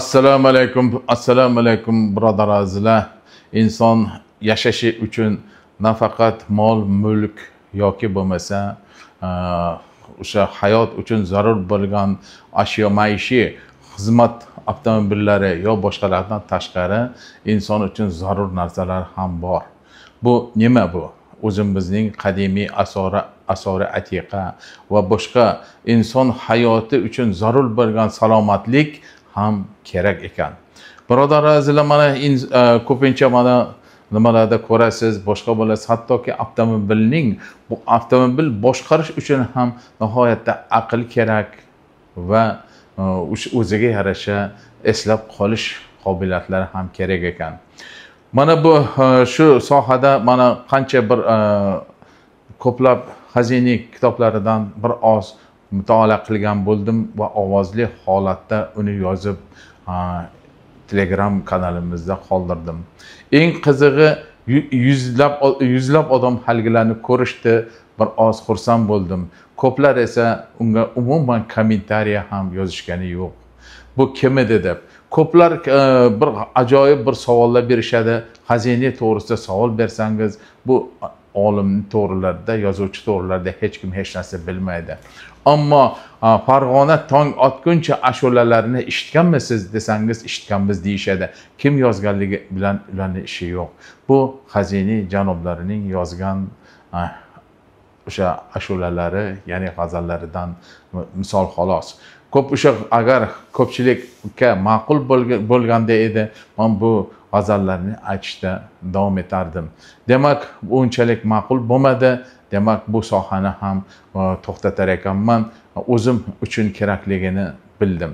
assalomu alaykum assalomu alaykum birodar azizlar inson yashashi uchun nafaqat mol mulk yoki bo'lmasa o'sha hayot uchun zarur bo'lgan ashyo maishiy xizmat avtomobillari yo boshqalardan tashqari inson uchun zarur narsalar ham bor bu nima bu o'zimizning qadimiy asori asori atiqa va boshqa inson hayoti uchun zarur bo'lgan salomatlik ham kerak ekan birodar azizlar mana e, ko'pincha mana nimalarda ko'rasiz boshqa bo'lasiz hattoki avtomobilning bu avtomobil boshqarish uchun ham nihoyatda aql kerak va e, o'ziga yarasha eslab qolish qobiliyatlari ham kerak ekan mana bu e, shu sohada mana qancha bir ko'plab haziniy kitoblaridan bir oz mutolaa qilgan bo'ldim va ovozli holatda uni yozib telegram kanalimizda qoldirdim eng qizig'i yuzlab yuzlab odam haligilarni ko'rishdi bir oz xursand bo'ldim ko'plar esa unga umuman kommentariya ham yozishgani yo'q bu kim edi deb ko'plar e, bir ajoyib bir savollar berishadi xazina to'g'risida savol bersangiz bu olim to'g'rilarda yozuvchi to'g'rilarda hech kim hech narsa bilmaydi ammo farg'ona tong otguncha ashulalarini eshitganmisiz desangiz eshitganmiz deyishadi kim yozganligi bilan ularni ishi yo'q bu haziniy janoblarining yozgan o'sha ashulalari ya'ni g'azallaridan misol xolos ko'p o'sha agar ko'pchilikka ma'qul bo'lganda edi man bu g'azallarni aytishda davom etardim demak bu unchalik ma'qul bo'lmadi demak bu sohani ham e, to'xtatar ekanman o'zim uchun kerakligini bildim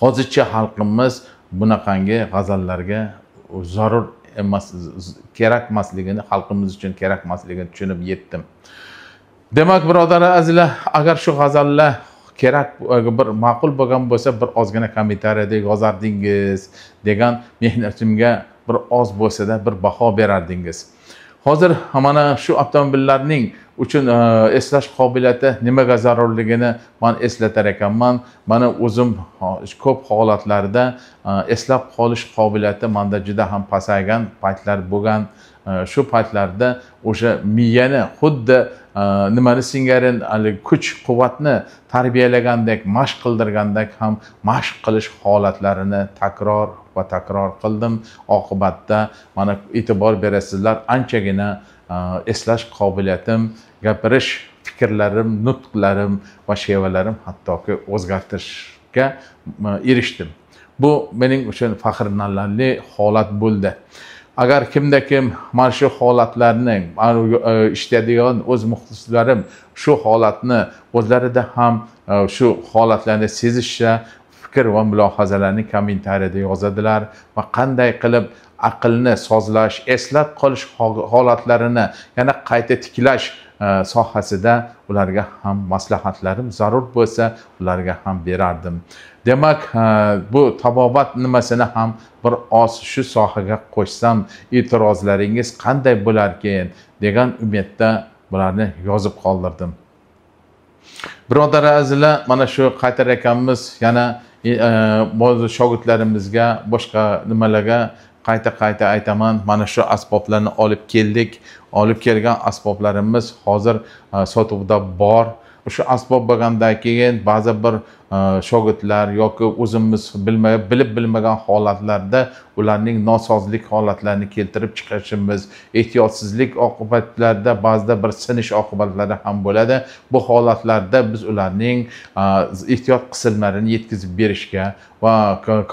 hozircha xalqimiz bunaqangi g'azallarga zarur emas kerakmasligini xalqimiz uchun kerakmasligini tushunib yetdim demak birodarlar azizlar agar shu g'azallar kerak bir ma'qul bo'lgan bo'lsa bir ozgina kommentariyada yozardingiz degan mehnatimga bir oz bo'lsada bir baho berardingiz hozir mana shu avtomobillarning uchun e, eslash qobiliyati nimaga zarurligini man eslatar ekanman mana o'zim e, ko'p holatlarda e, eslab qolish qobiliyati manda juda ham pasaygan paytlar bo'lgan shu paytlarda o'sha miyani xuddi nimani singari haligi kuch quvvatni tarbiyalagandek mashq qildirgandek ham mashq qilish holatlarini takror va takror qildim oqibatda mana e'tibor berasizlar anchagina e, eslash qobiliyatim gapirish fikrlarim nutqlarim va shevalarim hattoki o'zgartirishga e, erishdim bu mening uchun faxrlanarli holat bo'ldi agar kimda kim mana shu holatlarni e, ishlaydigan o'z muxlislarim shu holatni o'zlarida ham shu holatlarni sezishsa fikr va mulohazalarni kommentariyada yozadilar va qanday qilib aqlni sozlash eslab qolish holatlarini yana qayta tiklash e, sohasida ularga ham maslahatlarim zarur bo'lsa ularga ham berardim demak e, bu tabobat nimasini ham bir oz shu sohaga qo'shsam e'tirozlaringiz qanday bo'larkin degan umidda bularni yozib qoldirdim birodar azizlar mana shu qaytar ekanmiz yana E, e, ba'zi shogirdlarimizga boshqa nimalarga qayta qayta aytaman mana shu asboblarni olib keldik olib kelgan asboblarimiz hozir e, sotuvda bor o'sha asbob bo'lgandan keyin ba'zi bir e, shogirdlar yoki o'zimiz bilmay bilib bilmagan holatlarda ularning nosozlik holatlarini keltirib chiqarishimiz ehtiyotsizlik oqibatlarida ba'zida bir sinish oqibatlari ham bo'ladi bu holatlarda biz ularning e, ehtiyot qismlarini yetkazib berishga va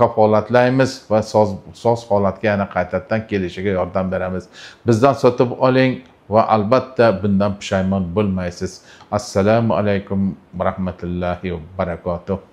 kafolatlaymiz va soz soz holatga yana qaytadan kelishiga yordam beramiz bizdan sotib oling va albatta bundan pushaymon bo'lmaysiz assalomu alaykum va rahmatullohi va barakatuh